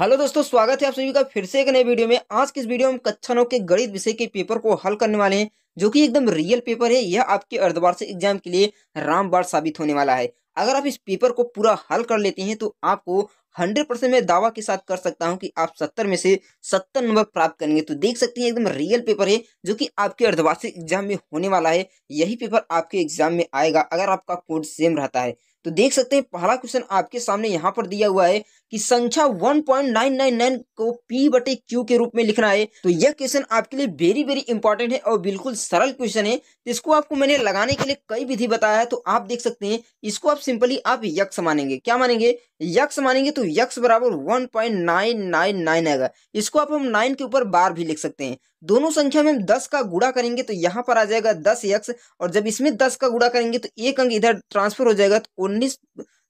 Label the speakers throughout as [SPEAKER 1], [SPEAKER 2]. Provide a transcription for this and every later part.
[SPEAKER 1] hello दोस्तों स्वागत है आप सभी का फिर से एक नए वीडियो में आज की इस वीडियो में हम कक्षा नौ के गणित विषय के पेपर को हल करने वाले हैं जो कि एकदम रियल पेपर है यह आपके अर्धवार्षिक एग्जाम के लिए रामबाण साबित होने वाला है अगर आप इस पेपर को पूरा हल कर लेते हैं तो आपको हंड्रेड परसेंट मैं दावा के साथ कर सकता हूँ कि आप सत्तर में से सत्तर नंबर प्राप्त करेंगे तो देख सकते हैं एकदम रियल पेपर है जो कि आपके अर्धवार्षिक एग्जाम में होने वाला है यही पेपर आपके एग्जाम में आएगा अगर आपका कोड सेम रहता है तो देख सकते हैं पहला क्वेश्चन आपके सामने यहाँ पर दिया हुआ है कि संख्या 1.999 को P बटे क्यू के रूप में लिखना है तो यह क्वेश्चन आपके लिए वेरी वेरी इंपॉर्टेंट है और बिल्कुल सरल क्वेश्चन है इसको आपको मैंने लगाने के लिए कई विधि बताया है तो आप देख सकते हैं इसको आप सिंपली आप यक्ष मानेंगे क्या मानेंगे यक्ष मानेंगे तो यक्स बराबर one point nine nine nine आएगा इसको आप हम नाइन के ऊपर बार भी लिख सकते हैं दोनों संख्या में हम दस का गुड़ा करेंगे तो यहाँ पर आ जाएगा दस यक्स और जब इसमें दस का गुड़ा करेंगे तो एक अंक इधर ट्रांसफर हो जाएगा तो उन्नीस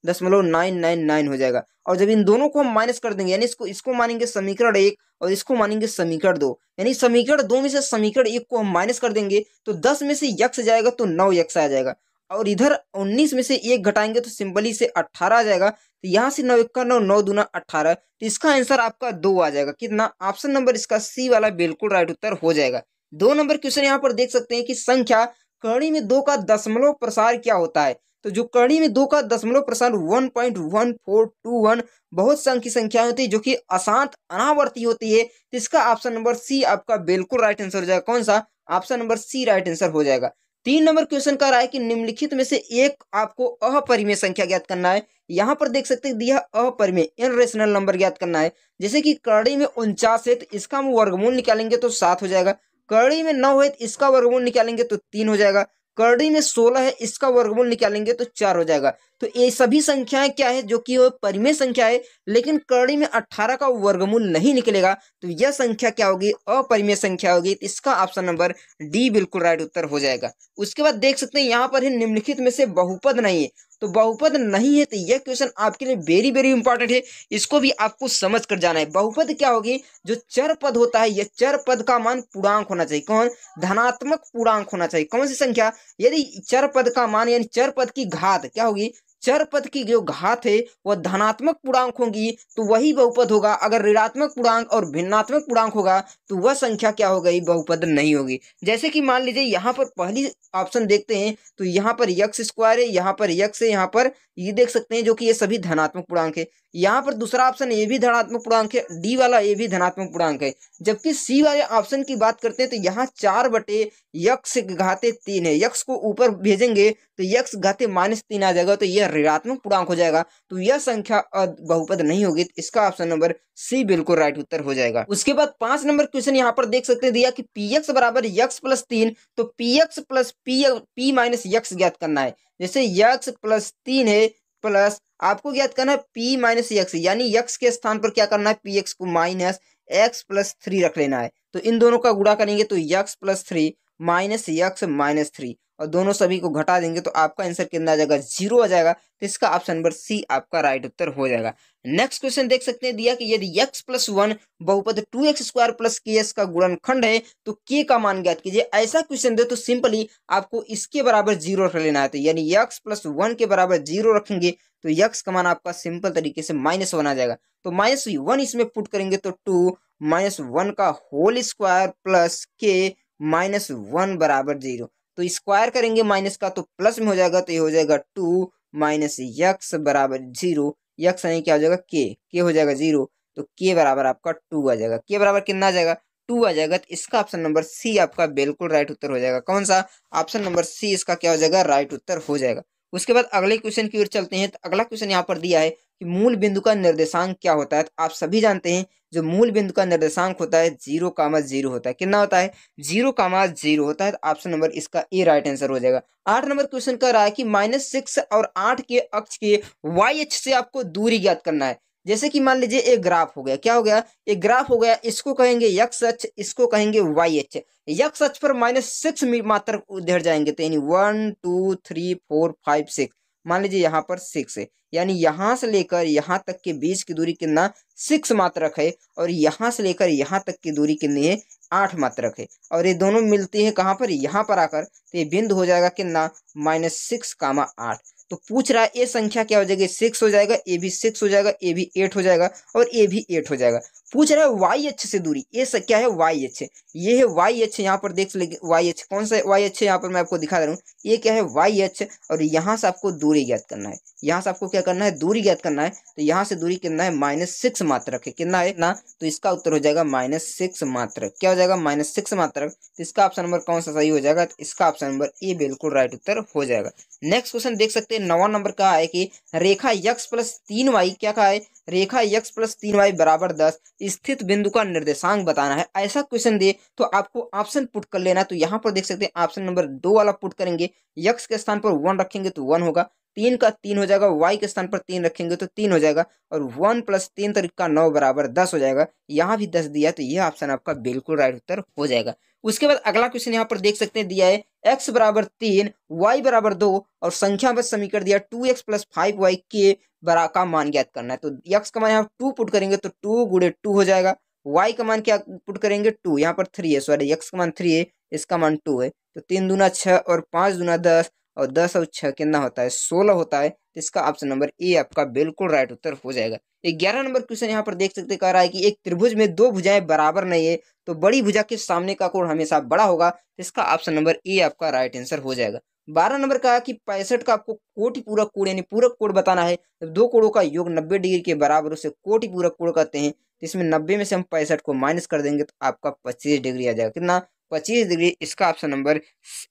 [SPEAKER 1] दशमलव नाइन नाइन नाइन हो जाएगा और जब इन दोनों को हम माइनस कर देंगे यानी इसको इसको मानेंगे समीकरण एक और इसको मानेंगे समीकरण दो यानी समीकरण दो में से समीकरण एक को हम माइनस कर देंगे तो दस में से यक्स जाएगा तो नौ यक्स आ जाएगा और इधर 19 में से एक घटाएंगे तो सिंपली से 18 आ जाएगा तो यहाँ से नौ इक्का नौ नौ दूना अट्ठारह तो इसका आंसर आपका दो आ जाएगा कितना ऑप्शन नंबर इसका सी वाला बिल्कुल राइट उत्तर हो जाएगा दो नंबर क्वेश्चन यहाँ पर देख सकते हैं कि संख्या कर्णी में दो का दशमलव प्रसार क्या होता है तो जो कर्णी में दो का दशमलव प्रसार one point one four two one बहुत संख्या होती है जो कि अशांत अनावर्ती होती है तो इसका ऑप्शन नंबर सी आपका बिल्कुल राइट आंसर हो जाएगा कौन सा option number C right answer हो जाएगा तीन नंबर क्वेश्चन कह रहा है कि निम्नलिखित में से एक आपको अपरिमेय संख्या ज्ञात करना है यहाँ पर देख सकते हैं दिया अपरिमेय इन रेशनल नंबर ज्ञात करना है जैसे कि कड़ी में उनचास है तो इसका हम वर्गमूल निकालेंगे तो सात हो जाएगा करड़ी में नौ है तो इसका वर्गमूल निकालेंगे तो तीन हो जाएगा करड़ी में सोलह है इसका वर्गमूल निकालेंगे तो चार हो जाएगा तो ये सभी संख्याएं क्या है जो कि परिमेय संख्या है लेकिन कर्णी में अठारह का वर्गमूल नहीं निकलेगा तो यह संख्या क्या होगी अपरिमेय संख्या होगी तो इसका ऑप्शन नंबर डी बिल्कुल राइट उत्तर हो जाएगा उसके बाद देख सकते हैं यहाँ पर है निम्नलिखित में से बहुपद नहीं है तो बहुपद नहीं है तो यह क्वेश्चन आपके लिए वेरी वेरी इंपॉर्टेंट है इसको भी आपको समझ कर जाना है बहुपद क्या होगी जो चर पद होता है यह चर पद का मान पूर्णांक होना चाहिए कौन धनात्मक पूर्णांक होना चाहिए कौन सी संख्या यदि चर पद का मान यानी चर पद की घात क्या होगी चर पद की जो घात है वह धनात्मक पूर्णांक होगी तो वही बहुपद होगा अगर ऋणात्मक पूर्णांक और भिन्नात्मक पूर्णांक होगा तो वह संख्या क्या हो गई बहुपद नहीं होगी जैसे कि मान लीजिए यहाँ पर पहली ऑप्शन देखते हैं तो यहाँ पर यक्स स्क्वायर है यहाँ पर यक्स है यहाँ पर ये देख सकते हैं जो कि ये सभी धनात्मक पूर्णांक है यहाँ पर दूसरा ऑप्शन ए भी धनात्मक पूर्णांक है डी वाला ए भी धनात्मक पूर्णांक है जबकि सी वाले ऑप्शन की बात करते हैं तो यहाँ चार बटे यक्ष घाते तीन है यक्ष को ऊपर भेजेंगे तो यक्ष घाते माइनस तीन आ जाएगा तो यह ऋणात्मक पूर्णांक हो जाएगा तो यह संख्या बहुपद नहीं होगी तो इसका ऑप्शन नंबर सी बिल्कुल राइट उत्तर हो जाएगा उसके बाद पांच नंबर क्वेश्चन यहाँ पर देख सकते हैं दिया कि पी एक्स बराबर यक्स प्लस तीन तो P x plus P P minus x ज्ञात करना है जैसे यक्ष प्लस तीन है प्लस आपको ज्ञात करना है पी माइनस एक्स यानी यक्स के स्थान पर क्या करना है पी एक्स को माइनस एक्स प्लस थ्री रख लेना है तो इन दोनों का गुड़ा करेंगे तो x plus three minus x minus three और दोनों सभी को घटा देंगे तो आपका आंसर कितना आ जाएगा जीरो आ जाएगा तो इसका ऑप्शन नंबर सी आपका राइट उत्तर हो जाएगा नेक्स्ट क्वेश्चन देख सकते हैं दिया कि यदि x प्लस वन बहुपद two x square plus k एस का खंड है तो के का मान ज्ञात कीजिए ऐसा क्वेश्चन दे तो सिंपली आपको इसके बराबर जीरो रख लेना है तो यानी x प्लस वन के बराबर जीरो रखेंगे तो यक्स का मान आपका सिंपल तरीके से माइनस वन आ जाएगा तो माइनस वन इसमें पुट करेंगे तो टू माइनस वन का whole square plus k minus one बराबर जीरो तो स्क्वायर करेंगे माइनस का तो प्लस में हो जाएगा तो ये हो जाएगा टू माइनस यक्स बराबर जीरो यक्स यानी क्या हो जाएगा के के हो जाएगा जीरो तो के बराबर आपका टू आ जाएगा के बराबर कितना आ जाएगा टू आ जाएगा तो इसका ऑप्शन नंबर सी आपका बिल्कुल राइट उत्तर हो जाएगा कौन सा ऑप्शन नंबर सी इसका क्या हो जाएगा राइट उत्तर हो जाएगा उसके बाद अगले क्वेश्चन की ओर चलते हैं तो अगला क्वेश्चन यहाँ पर दिया है कि मूल बिंदु का निर्देशांक क्या होता है तो आप सभी जानते हैं जो मूल बिंदु का निर्देशांक होता है जीरो कामा जीरो होता है कितना होता है जीरो कामा जीरो होता है तो ऑप्शन नंबर इसका ए राइट आंसर हो जाएगा आठ नंबर क्वेश्चन कह रहा है कि माइनस सिक्स और आठ के अक्ष के वाई एच से आपको दूरी ज्ञात करना है जैसे कि मान लीजिए एक ग्राफ हो गया क्या हो गया एक ग्राफ हो गया इसको कहेंगे यक्ष अक्ष इसको कहेंगे वाई एच यक्ष अक्ष पर माइनस सिक्स मात्र उधर जाएंगे तो यानी one two three four five six मान लीजिए यहाँ पर सिक्स है यानी यहाँ से लेकर यहाँ तक के बीच की दूरी कितना सिक्स मात्रक है और यहाँ से लेकर यहाँ तक की दूरी कितनी है आठ मात्रक है और ये दोनों मिलती है कहाँ पर यहाँ पर आकर तो ये बिंदु हो जाएगा कितना माइनस सिक्स कामा आठ तो पूछ रहा है ये संख्या क्या हो जाएगी सिक्स हो जाएगा ए भी सिक्स हो जाएगा ए भी एट हो जाएगा और ए भी एट हो जाएगा पूछ रहा है वाई एच से दूरी ये क्या है वाई एच ये है वाई एच यहाँ पर देख लेंगे वाई एच कौन सा वाई एच यहाँ पर मैं आपको दिखा दे रहा हूँ ये क्या है वाई एच और यहाँ से आपको दूरी ज्ञात करना है यहाँ से आपको क्या करना है दूरी ज्ञात करना है तो यहाँ से दूरी कितना है माइनस सिक्स मात्रक है कितना है ना तो इसका उत्तर हो जाएगा माइनस सिक्स मात्रक क्या हो जाएगा माइनस सिक्स मात्रक तो इसका ऑप्शन नंबर कौन सा सही हो जाएगा तो इसका ऑप्शन नंबर ए बिल्कुल राइट उत्तर हो जाएगा नेक्स्ट क्वेश्चन देख सकते सकते हैं नवा नंबर का है कि रेखा यक्स प्लस तीन वाई क्या कहा है रेखा यक्स प्लस तीन वाई बराबर दस स्थित बिंदु का निर्देशांक बताना है ऐसा क्वेश्चन दे तो आपको ऑप्शन पुट कर लेना तो यहाँ पर देख सकते हैं ऑप्शन नंबर दो वाला पुट करेंगे यक्स के स्थान पर वन रखेंगे तो वन होगा तीन का तीन हो जाएगा वाई के स्थान पर तीन रखेंगे तो तीन हो जाएगा और वन प्लस तीन तरीका नौ बराबर दस हो जाएगा यहाँ भी दस दिया तो यह ऑप्शन आपका बिल्कुल राइट उत्तर हो जाएगा उसके बाद अगला क्वेश्चन यहाँ पर देख सकते हैं दिया है एक्स बराबर तीन वाई बराबर दो और संख्या बस समीकरण दिया two x plus five Y के बरा का मान ज्ञात करना है तो एक्स का मान यहाँ टू पुट करेंगे तो टू गुड़े टू हो जाएगा वाई का मान क्या पुट करेंगे टू यहाँ पर थ्री है सॉरी एक्स का मान थ्री है इसका मान टू है तो तीन दूना छः और पाँच दूना दस और दस और छः कितना होता है सोलह होता है तो इसका ऑप्शन नंबर ए आपका बिल्कुल राइट उत्तर हो जाएगा ग्यारह नंबर क्वेश्चन यहाँ पर देख सकते कह रहा है कि एक त्रिभुज में दो भुजाएं बराबर नहीं है तो बड़ी भुजा के सामने का कोण हमेशा बड़ा होगा तो इसका ऑप्शन नंबर ए आपका राइट आंसर हो जाएगा बारह नंबर का है कि पैंसठ का आपको कोटि पूरक कोण यानी पूरक कोण बताना है जब दो कोड़ों का योग नब्बे डिग्री के बराबर उसे कोटि पूरक कोण कहते हैं तो इसमें नब्बे में से हम पैंसठ को माइनस कर देंगे तो आपका पच्चीस डिग्री आ जाएगा कितना पच्चीस डिग्री इसका ऑप्शन नंबर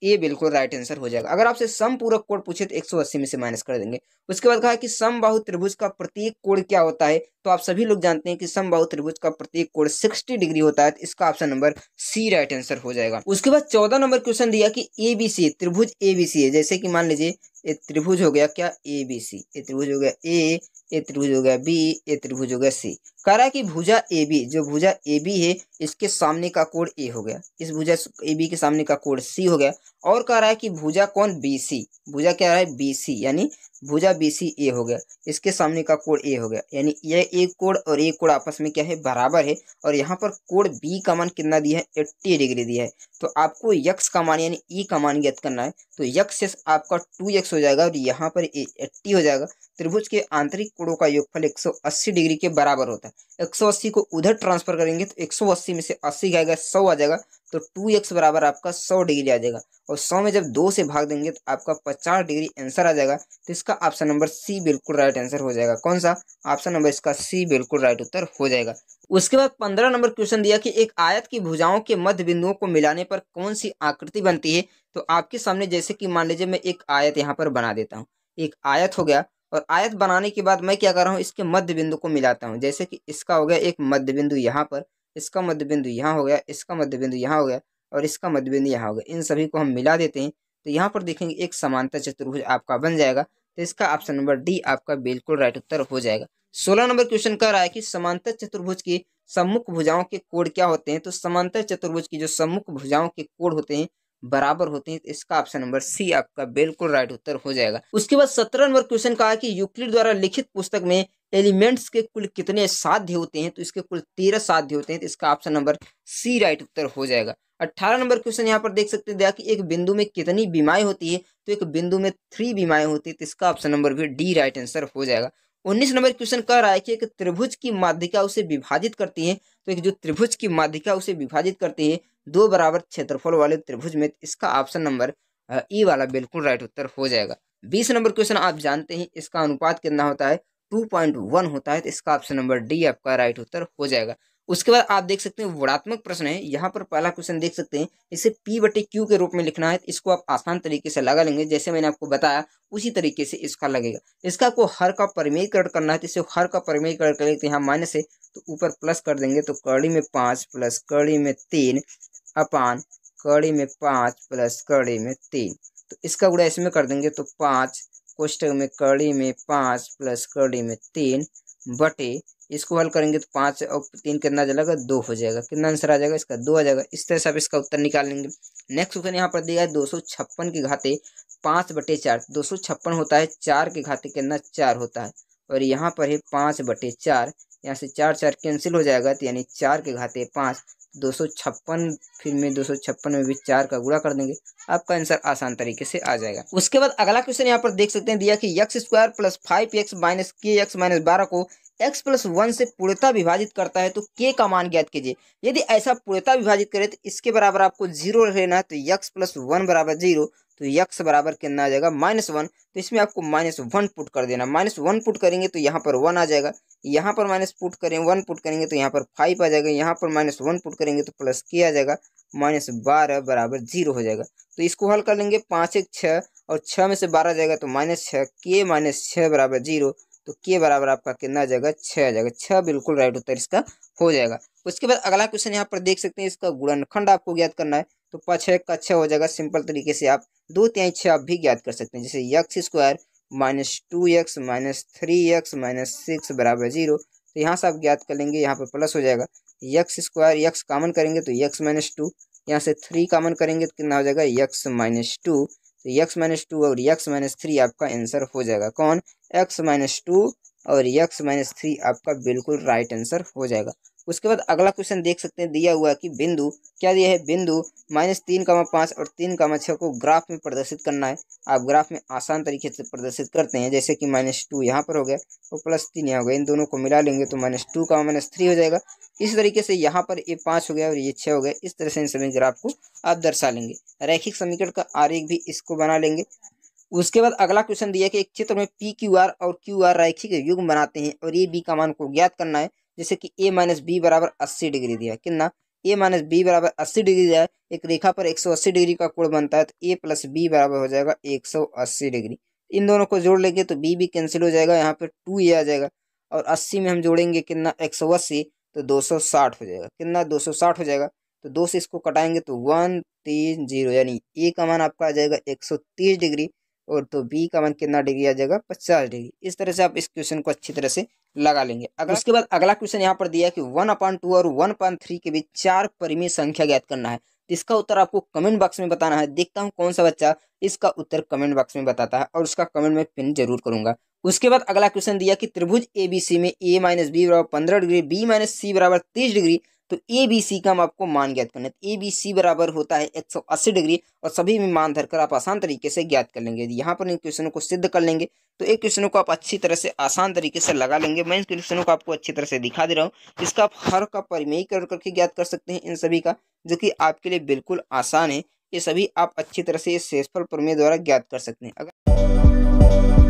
[SPEAKER 1] ए बिल्कुल राइट आंसर हो जाएगा अगर आपसे सम पूरक कोण पूछे तो अस्सी में से माइनस कर देंगे उसके बाद कहा कि सम बाहु त्रिभुज का प्रत्येक कोण क्या होता है तो आप सभी लोग जानते हैं कि सम बाहु त्रिभुज का प्रत्येक कोण 60 डिग्री होता है तो इसका option number C right answer हो जाएगा उसके बाद चौदह नंबर क्वेश्चन दिया कि ए बी सी त्रिभुज ए बी सी है जैसे कि मान लीजिए एक त्रिभुज हो गया क्या ए बी सी ये त्रिभुज हो गया ए ये त्रिभुज हो गया बी ये त्रिभुज हो गया सी कह रहा है कि भुजा ए बी जो भुजा ए बी है इसके सामने का कोण ए हो गया इस भुजा ए बी के सामने का कोण सी हो गया और कह रहा है कि भुजा कौन बी सी भुजा क्या है बी सी यानी भुजा बी सी ए हो गया इसके सामने का कोण ए हो गया यानी ये एक कोण और एक कोण आपस में क्या है बराबर है और यहाँ पर कोण बी का मान कितना दिया है एट्टी डिग्री दिया है तो आपको यक्स का मान यानी ई e का मान ज्ञात करना है तो यक्स आपका टू यक्स हो जाएगा और यहाँ पर एट्टी हो जाएगा त्रिभुज के आंतरिक कोणों का योगफल 180 डिग्री के बराबर होता है 180 को उधर ट्रांसफर करेंगे तो 180 में से 80 जाएगा 100 आ जाएगा तो टू एक्स बराबर आपका सौ डिग्री आ जाएगा और सौ में जब दो से भाग देंगे तो आपका पचास डिग्री आंसर आ जाएगा तो इसका ऑप्शन नंबर सी बिल्कुल राइट आंसर हो जाएगा कौन सा ऑप्शन नंबर इसका सी बिल्कुल राइट उत्तर हो जाएगा उसके बाद पंद्रह नंबर क्वेश्चन दिया कि एक आयत की भुजाओं के मध्य बिंदुओं को मिलाने पर कौन सी आकृति बनती है तो आपके सामने जैसे कि मान लीजिए मैं एक आयत यहाँ पर बना देता हूँ एक आयत हो गया और आयत बनाने के बाद मैं क्या कर रहा हूँ इसके मध्य बिंदु को मिलाता हूँ जैसे कि इसका हो गया एक मध्य बिंदु यहाँ पर इसका मध्य बिंदु यहाँ हो गया इसका मध्य बिंदु यहाँ हो गया और इसका मध्य बिंदु यहाँ हो गया इन सभी को हम मिला देते हैं तो यहाँ पर देखेंगे एक समानता चतुर्भुज आपका बन जाएगा तो इसका ऑप्शन नंबर डी आपका बिल्कुल राइट उत्तर हो जाएगा सोलह नंबर क्वेश्चन कह रहा है कि समांतर चतुर्भुज की सम्मुख भुजाओं के कोड क्या होते हैं तो समांतर चतुर्भुज की जो सम्मुख भुजाओं के कोड होते हैं बराबर होते हैं तो इसका ऑप्शन नंबर सी आपका बिल्कुल राइट उत्तर हो जाएगा उसके बाद सत्रह नंबर क्वेश्चन कहा कि यूक्लिड द्वारा लिखित पुस्तक में एलिमेंट्स के कुल कितने साध्य होते हैं तो इसके कुल तेरह साध्य होते हैं तो इसका ऑप्शन नंबर सी राइट उत्तर हो जाएगा अट्ठारह नंबर क्वेश्चन यहाँ पर देख सकते हैं कि एक बिंदु में कितनी बीमाएं होती है तो एक बिंदु में थ्री बीमाएं होती है तो इसका ऑप्शन नंबर भी डी राइट आंसर हो जाएगा उन्नीस नंबर क्वेश्चन कह रहा है कि एक त्रिभुज की माध्यिका उसे विभाजित करती है तो एक जो त्रिभुज की माध्यिका उसे विभाजित करती है दो बराबर क्षेत्रफल वाले त्रिभुज में तो इसका ऑप्शन नंबर ई वाला बिल्कुल राइट उत्तर हो जाएगा बीस नंबर क्वेश्चन आप जानते हैं इसका अनुपात कितना होता है टू पॉइंट वन होता है तो इसका ऑप्शन नंबर डी आपका राइट उत्तर हो जाएगा उसके बाद आप देख सकते हैं वर्णात्मक प्रश्न है यहाँ पर पहला क्वेश्चन देख सकते हैं इसे पी बटे क्यू के रूप में लिखना है तो इसको आप आसान तरीके से लगा लेंगे जैसे मैंने आपको बताया उसी तरीके से इसका लगेगा इसका आपको हर का परमीयकरण करना है तो इसे हर का परमीयकरण करेंगे तो यहाँ माइनस है तो ऊपर प्लस कर देंगे तो कड़ी में पाँच प्लस कड़ी में तीन अपान कड़ी में पाँच प्लस कड़ी में तीन तो इसका गुड़ा इसमें कर देंगे तो पाँच कोष्टक में कड़ी में पाँच प्लस कड़ी में तीन बटे इसको हल करेंगे तो पाँच और तीन कितना जाएगा दो हो जाएगा कितना आंसर आ जाएगा इसका दो आ जाएगा इस तरह से आप इसका उत्तर निकाल लेंगे नेक्स्ट क्वेश्चन यहाँ पर दिया है दो सौ छप्पन की घाते पाँच बटे चार दो सौ छप्पन होता है चार के घाते कितना चार होता है और यहाँ पर है पाँच बटे चार यहाँ से चार चार कैंसिल हो जाएगा तो यानी चार के घाते पाँच दो सौ छप्पन फिर में दो सौ छप्पन में भी चार का गुड़ा कर देंगे आपका आंसर आसान तरीके से आ जाएगा उसके बाद अगला क्वेश्चन यहाँ पर देख सकते हैं दिया कि x square plus five x minus k x minus बारह को एक्स प्लस वन से पूर्णता विभाजित करता है तो के का मान ज्ञात कीजिए यदि ऐसा पूर्णता विभाजित करे तो इसके बराबर आपको जीरो लेना है तो यक्स प्लस वन बराबर जीरो तो यक्स बराबर कितना आ जाएगा माइनस वन तो इसमें आपको माइनस वन पुट कर देना माइनस वन पुट करेंगे तो यहाँ पर वन आ जाएगा यहाँ पर माइनस पुट करें वन पुट करेंगे तो यहाँ पर फाइव आ जाएगा यहाँ पर माइनस वन पुट करेंगे तो प्लस के आ जाएगा माइनस बारह बराबर जीरो हो जाएगा तो इसको हल कर लेंगे पाँच एक छः और छः में से बारह आ जाएगा तो माइनस छः के माइनस छः बराबर जीरो तो के बराबर आपका कितना आ जाएगा छः आ जाएगा छः बिल्कुल राइट उत्तर इसका हो जाएगा उसके बाद अगला क्वेश्चन यहाँ पर देख सकते हैं इसका गुणनखंड आपको ज्ञात करना है तो पक्षय का क्षय हो जाएगा सिंपल तरीके से आप दो तिहाई छः आप भी ज्ञात कर सकते हैं जैसे x square minus two x minus three x minus six बराबर जीरो तो यहाँ से आप ज्ञात कर लेंगे यहाँ पर प्लस हो जाएगा यक्स स्क्वायर यक्स कामन करेंगे तो यक्स माइनस टू यहाँ से थ्री कामन करेंगे तो कितना हो जाएगा यक्स माइनस टू तो यक्स माइनस टू और यक्स माइनस थ्री आपका आंसर हो जाएगा कौन एक्स माइनस टू और यक्स माइनस थ्री आपका बिल्कुल राइट आंसर हो जाएगा उसके बाद अगला क्वेश्चन देख सकते हैं दिया हुआ कि बिंदु क्या दिया है बिंदु माइनस तीन कामा पाँच और तीन कामा छः को ग्राफ में प्रदर्शित करना है आप ग्राफ में आसान तरीके से प्रदर्शित करते हैं जैसे कि माइनस टू यहाँ पर हो गया और प्लस तीन यहाँ हो गया इन दोनों को मिला लेंगे तो minus two comma minus three हो जाएगा इस तरीके से यहाँ पर ये पाँच हो गया और ये छः हो गया इस तरह से इन सभी ग्राफ को आप दर्शा लेंगे रैखिक समीकरण का आरेख भी इसको बना लेंगे उसके बाद अगला क्वेश्चन दिया कि एक चित्र में पी क्यू आर और क्यू आर रैखिक युग्म बनाते हैं और ए बी का मान को ज्ञात करना है जैसे कि ए माइनस बी बराबर अस्सी डिग्री दिया है कितना ए माइनस बी बराबर अस्सी डिग्री दिया है एक रेखा पर एक सौ अस्सी डिग्री का कोण बनता है तो ए प्लस बी बराबर हो जाएगा एक सौ अस्सी डिग्री इन दोनों को जोड़ लेंगे तो बी भी कैंसिल हो जाएगा यहाँ पर टू ए आ जाएगा और अस्सी में हम जोड़ेंगे कितना एक सौ अस्सी तो दो सौ साठ हो जाएगा कितना दो सौ साठ हो जाएगा तो दो से इसको कटाएंगे तो वन तीन जीरो यानी ए का मान आपका आ जाएगा एक सौ तीस डिग्री और तो बी का मान कितना डिग्री आ जाएगा पचास डिग्री इस तरह से आप इस क्वेश्चन को अच्छी तरह से लगा लेंगे अगर उसके बाद अगला क्वेश्चन यहाँ पर दिया है कि वन अपॉइंट टू और वन पॉइंट थ्री के बीच चार परिमेय संख्या ज्ञात करना है इसका उत्तर आपको कमेंट बॉक्स में बताना है देखता हूँ कौन सा बच्चा इसका उत्तर कमेंट बॉक्स में बताता है और उसका कमेंट में पिन जरूर करूंगा उसके बाद अगला क्वेश्चन दिया कि त्रिभुज ए बी सी में ए माइनस बी बराबर पंद्रह डिग्री बी माइनस सी बराबर तीस डिग्री तो ए बी सी का हम आपको मान ज्ञात करना है ए बी सी बराबर होता है एक सौ अस्सी डिग्री और सभी में मान धरकर आप आसान तरीके से ज्ञात कर लेंगे यहाँ पर इन क्वेश्चनों को सिद्ध कर लेंगे तो एक क्वेश्चनों को आप अच्छी तरह से आसान तरीके से लगा लेंगे मैं इन क्वेश्चनों को आपको अच्छी तरह से दिखा दे रहा हूँ इसका आप हर का परिमेय कर करके ज्ञात कर सकते हैं इन सभी का जो कि आपके लिए बिल्कुल आसान है ये सभी आप अच्छी तरह से इस शेषफल प्रमेय द्वारा ज्ञात कर सकते हैं अगर